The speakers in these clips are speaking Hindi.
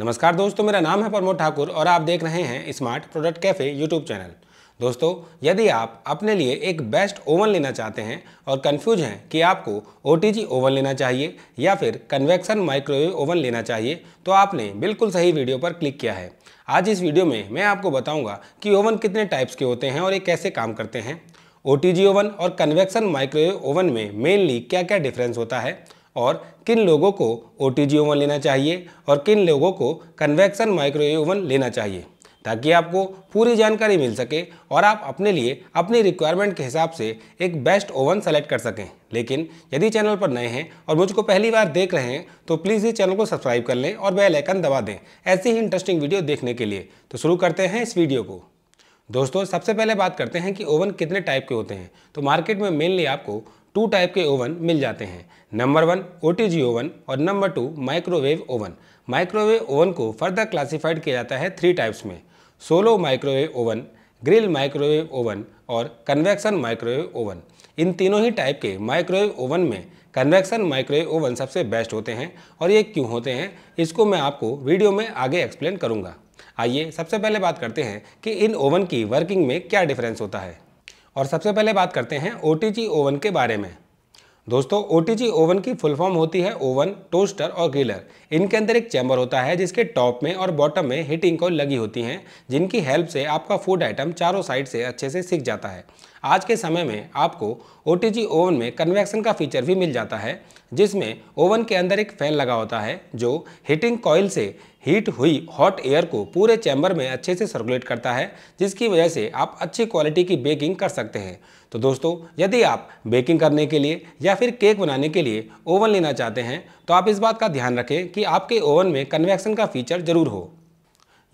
नमस्कार दोस्तों मेरा नाम है प्रमोद ठाकुर और आप देख रहे हैं smart product cafe YouTube channel दोस्तों यदि आप अपने लिए एक बेस्ट ओवन लेना चाहते हैं और कंफ्यूज हैं कि आपको ओ ओवन लेना चाहिए या फिर कन्वेक्शन माइक्रोवेव ओवन लेना चाहिए तो आपने बिल्कुल सही वीडियो पर क्लिक किया है आज इस वीडियो में मैं आपको बताऊँगा कि ओवन कितने टाइप्स के होते हैं और ये कैसे काम करते हैं ओ ओवन और कन्वेक्शन माइक्रोवेव ओवन में मेनली क्या क्या डिफरेंस होता है और किन लोगों को ओ ओवन लेना चाहिए और किन लोगों को कन्वेक्शन माइक्रोवेव ओवन लेना चाहिए ताकि आपको पूरी जानकारी मिल सके और आप अपने लिए अपनी रिक्वायरमेंट के हिसाब से एक बेस्ट ओवन सेलेक्ट कर सकें लेकिन यदि चैनल पर नए हैं और मुझको पहली बार देख रहे हैं तो प्लीज़ इस चैनल को सब्सक्राइब कर लें और बेल आइकन दबा दें ऐसी ही इंटरेस्टिंग वीडियो देखने के लिए तो शुरू करते हैं इस वीडियो को दोस्तों सबसे पहले बात करते हैं कि ओवन कितने टाइप के होते हैं तो मार्केट में मेनली आपको टू टाइप के ओवन मिल जाते हैं नंबर वन ओ ओवन और number two microwave oven microwave oven को फर्दर क्लासिफाइड किया जाता है थ्री टाइप्स में solo microwave oven grill microwave oven और कन्वेक्शन माइक्रोवेव ओवन इन तीनों ही टाइप के माइक्रोवेव ओवन में कन्वेक्शन माइक्रोवेव ओवन सबसे बेस्ट होते हैं और ये क्यों होते हैं इसको मैं आपको वीडियो में आगे एक्सप्लेन करूँगा आइए सबसे पहले बात करते हैं कि इन ओवन की वर्किंग में क्या डिफरेंस होता है और सबसे पहले बात करते हैं ओ ओवन के बारे में दोस्तों ओ ओवन की फुल फॉर्म होती है ओवन टोस्टर और ग्रिलर इनके अंदर एक चैम्बर होता है जिसके टॉप में और बॉटम में हीटिंग कॉल लगी होती हैं जिनकी हेल्प से आपका फूड आइटम चारों साइड से अच्छे से सीख जाता है आज के समय में आपको ओ ओवन में कन्वैक्शन का फीचर भी मिल जाता है जिसमें ओवन के अंदर एक फैन लगा होता है जो हीटिंग कॉयल से हीट हुई हॉट एयर को पूरे चैम्बर में अच्छे से सर्कुलेट करता है जिसकी वजह से आप अच्छी क्वालिटी की बेकिंग कर सकते हैं तो दोस्तों यदि आप बेकिंग करने के लिए या फिर केक बनाने के लिए ओवन लेना चाहते हैं तो आप इस बात का ध्यान रखें कि आपके ओवन में कन्वैक्शन का फीचर ज़रूर हो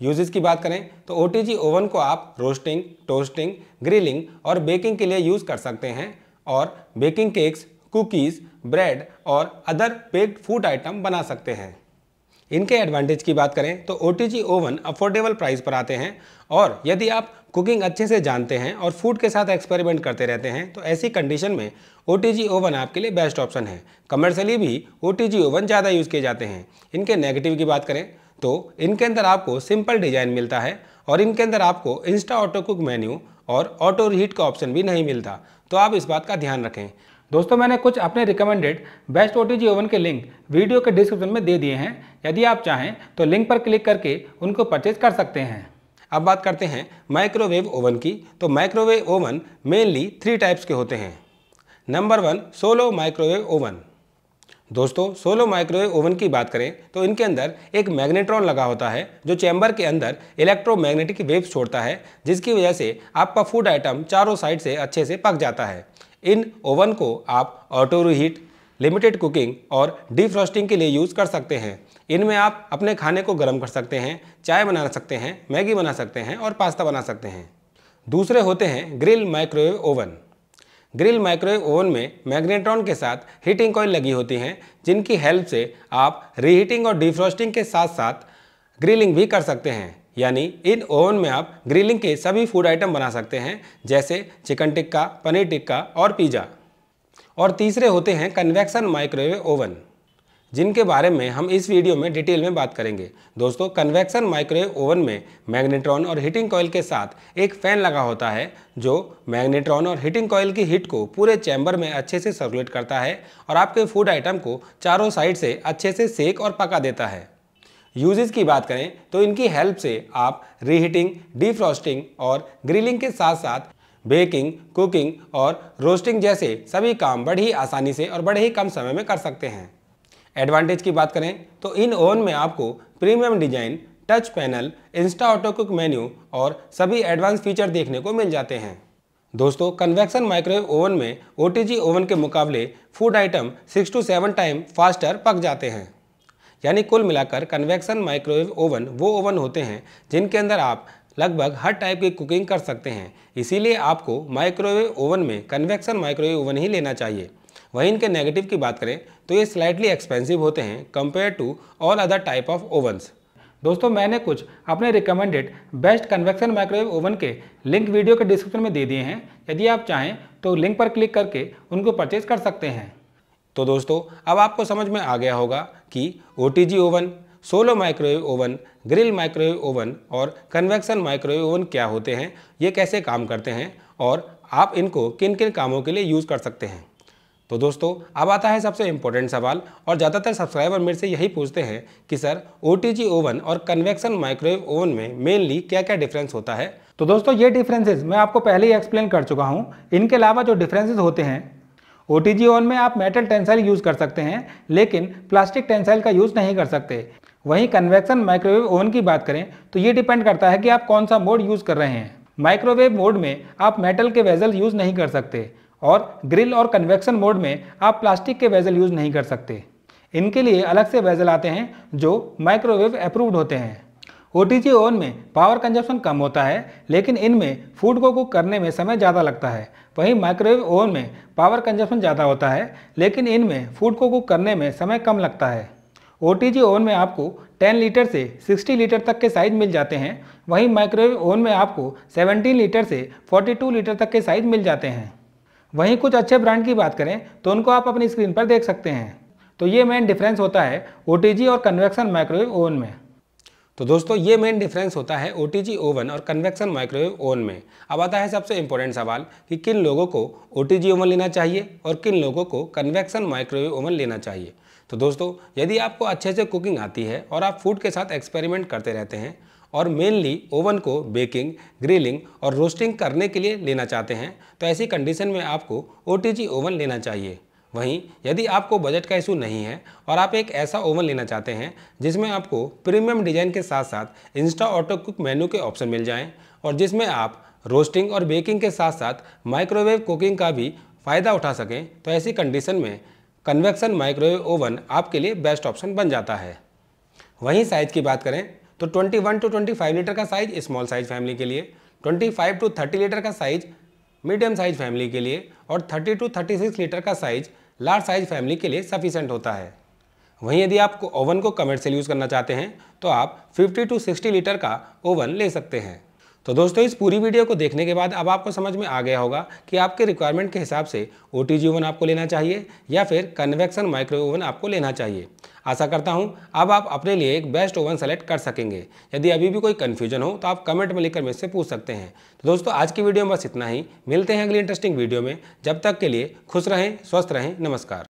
यूजेस की बात करें तो ओ ओवन को आप रोस्टिंग टोस्टिंग ग्रिलिंग और बेकिंग के लिए यूज़ कर सकते हैं और बेकिंग केक्स कुकीज़ ब्रेड और अदर पेक्ड फूड आइटम बना सकते हैं इनके एडवांटेज की बात करें तो ओ ओवन अफोर्डेबल प्राइस पर आते हैं और यदि आप कुकिंग अच्छे से जानते हैं और फूड के साथ एक्सपेरिमेंट करते रहते हैं तो ऐसी कंडीशन में ओ ओवन आपके लिए बेस्ट ऑप्शन है कमर्शली भी ओ ओवन ज़्यादा यूज़ किए जाते हैं इनके नेगेटिव की बात करें तो इनके अंदर आपको सिंपल डिज़ाइन मिलता है और इनके अंदर आपको इंस्टा ऑटो कुक मेन्यू और ऑटो रीहीट का ऑप्शन भी नहीं मिलता तो आप इस बात का ध्यान रखें दोस्तों मैंने कुछ अपने रिकमेंडेड बेस्ट ओ ओवन के लिंक वीडियो के डिस्क्रिप्शन में दे दिए हैं यदि आप चाहें तो लिंक पर क्लिक करके उनको परचेज कर सकते हैं अब बात करते हैं माइक्रोवेव ओवन की तो microwave oven mainly three types के होते हैं number one solo microwave oven दोस्तों सोलो माइक्रोवेव ओवन की बात करें तो इनके अंदर एक मैग्नेट्रॉन लगा होता है जो चैम्बर के अंदर इलेक्ट्रोमैग्नेटिक वेव्स छोड़ता है जिसकी वजह से आपका फूड आइटम चारों साइड से अच्छे से पक जाता है इन ओवन को आप ऑटो हीट लिमिटेड कुकिंग और डीफ्रॉस्टिंग के लिए यूज़ कर सकते हैं इनमें आप अपने खाने को गर्म कर सकते हैं चाय बना सकते हैं मैगी बना सकते हैं और पास्ता बना सकते हैं दूसरे होते हैं grill microwave oven grill microwave oven में मैग्नेट्रॉन के साथ हीटिंग कॉइल लगी होती हैं जिनकी हेल्प से आप रीहीटिंग और डिफ्रॉस्टिंग के साथ साथ ग्रिलिंग भी कर सकते हैं यानी इन ओवन में आप ग्रिलिंग के सभी फूड आइटम बना सकते हैं जैसे चिकन टिक्का पनीर टिक्का और पिज़्ज़ा और तीसरे होते हैं कन्वेक्शन माइक्रोवेव ओवन जिनके बारे में हम इस वीडियो में डिटेल में बात करेंगे दोस्तों कन्वेक्शन माइक्रोवेव ओवन में मैग्नेट्रॉन और हीटिंग कॉयल के साथ एक फैन लगा होता है जो मैग्नेट्रॉन और हीटिंग कॉयल की हीट को पूरे चैम्बर में अच्छे से सर्कुलेट करता है और आपके फूड आइटम को चारों साइड से अच्छे से सेक और पका देता है यूजेज की बात करें तो इनकी हेल्प से आप रीहीटिंग डीफ्रॉस्टिंग और ग्रिलिंग के साथ साथ बेकिंग कुकिंग और रोस्टिंग जैसे सभी काम बड़ी ही आसानी से और बड़े ही कम समय में कर सकते हैं एडवांटेज की बात करें तो इन ओवन में आपको premium design touch panel insta auto cook menu और सभी एडवांस फीचर देखने को मिल जाते हैं दोस्तों कन्वेक्शन माइक्रोवेव ओवन में ओ ओवन के मुकाबले food item six to seven time faster पक जाते हैं यानी कुल मिलाकर कन्वेक्शन माइक्रोवेव ओवन वो ओवन होते हैं जिनके अंदर आप लगभग हर टाइप की कुकिंग कर सकते हैं इसीलिए आपको माइक्रोवेव ओवन में कन्वेक्शन माइक्रोवेव ओवन ही लेना चाहिए वहीं इनके नेगेटिव की बात करें तो ये स्लाइटली एक्सपेंसिव होते हैं compare to all other type of ovens दोस्तों मैंने कुछ अपने recommended best convection microwave oven के लिंक वीडियो के डिस्क्रिप्शन में दे दिए हैं यदि आप चाहें तो लिंक पर क्लिक करके उनको परचेज कर सकते हैं तो दोस्तों अब आपको समझ में आ गया होगा कि ओ oven solo microwave oven grill microwave oven और कन्वेक्शन माइक्रोवेव ओवन क्या होते हैं ये कैसे काम करते हैं और आप इनको किन किन कामों के लिए यूज़ कर सकते हैं तो दोस्तों अब आता है सबसे इम्पोर्टेंट सवाल और ज़्यादातर सब्सक्राइबर मेरे से यही पूछते हैं कि सर ओ ओवन और कन्वेक्शन माइक्रोवेव ओवन में मेनली क्या क्या डिफरेंस होता है तो दोस्तों ये डिफरेंसेस मैं आपको पहले ही एक्सप्लेन कर चुका हूँ इनके अलावा जो डिफरेंसेस होते हैं ओ ओवन में आप मेटल टेंसाइल यूज़ कर सकते हैं लेकिन प्लास्टिक टेंसाइल का यूज़ नहीं कर सकते वहीं कन्वेक्शन माइक्रोवेव ओवन की बात करें तो ये डिपेंड करता है कि आप कौन सा मोड यूज़ कर रहे हैं माइक्रोवेव मोड में आप मेटल के वेजल यूज़ नहीं कर सकते और ग्रिल और कन्वेक्शन मोड में आप प्लास्टिक के वेजल यूज़ नहीं कर सकते इनके लिए अलग से वेजल आते हैं जो माइक्रोवेव अप्रूव्ड होते हैं ओ टी ओवन में पावर कंजप्शन कम होता है लेकिन इनमें फूड को कुक करने में समय ज़्यादा लगता है वहीं माइक्रोवेव ओवन में पावर कंजप्शन ज़्यादा होता है लेकिन इनमें फूड को कुक करने में समय कम लगता है ओ ओवन में आपको 10 लीटर से 60 लीटर तक के साइज़ मिल जाते हैं वहीं माइक्रोवेव ओवन में आपको 17 लीटर से 42 लीटर तक के साइज़ मिल जाते हैं वहीं कुछ अच्छे ब्रांड की बात करें तो उनको आप अपनी स्क्रीन पर देख सकते हैं तो ये मेन डिफरेंस होता है ओ और कन्वेक्शन माइक्रोवेव ओवन में तो दोस्तों ये मेन डिफरेंस होता है ओ ओवन और कन्वेक्शन माइक्रोवेव ओवन में अब आता है सबसे इम्पोर्टेंट सवाल कि किन लोगों को ओ ओवन लेना चाहिए और किन लोगों को कन्वेक्शन माइक्रोवेव ओवन लेना चाहिए तो दोस्तों यदि आपको अच्छे से कुकिंग आती है और आप फूड के साथ एक्सपेरिमेंट करते रहते हैं और मेनली ओवन को बेकिंग ग्रिलिंग और रोस्टिंग करने के लिए लेना चाहते हैं तो ऐसी कंडीशन में आपको ओ ओवन लेना चाहिए वहीं यदि आपको बजट का इशू नहीं है और आप एक ऐसा ओवन लेना चाहते हैं जिसमें आपको प्रीमियम डिज़ाइन के साथ साथ इंस्टा ऑटो कुक मेन्यू के ऑप्शन मिल जाएं और जिसमें आप रोस्टिंग और बेकिंग के साथ साथ माइक्रोवेव कुकिंग का भी फ़ायदा उठा सकें तो ऐसी कंडीशन में कन्वेक्शन माइक्रोवेव ओवन आपके लिए बेस्ट ऑप्शन बन जाता है वहीं साइज़ की बात करें तो 21 टू 25 लीटर का साइज स्मॉल साइज फैमिली के लिए 25 टू 30 लीटर का साइज मीडियम साइज फैमिली के लिए और 30 टू 36 लीटर का साइज लार्ज साइज फैमिली के लिए सफिशेंट होता है वहीं यदि आप ओवन को कमर्शियल यूज़ करना चाहते हैं तो आप 50 टू 60 लीटर का ओवन ले सकते हैं तो दोस्तों इस पूरी वीडियो को देखने के बाद अब आपको समझ में आ गया होगा कि आपके रिक्वायरमेंट के हिसाब से ओ ओवन आपको लेना चाहिए या फिर कन्वेक्शन माइक्रो ओवन आपको लेना चाहिए आशा करता हूं अब आप अपने लिए एक बेस्ट ओवन सेलेक्ट कर सकेंगे यदि अभी भी कोई कन्फ्यूजन हो तो आप कमेंट में लिखकर मेरे से पूछ सकते हैं तो दोस्तों आज की वीडियो में बस इतना ही मिलते हैं अगली इंटरेस्टिंग वीडियो में जब तक के लिए खुश रहें स्वस्थ रहें नमस्कार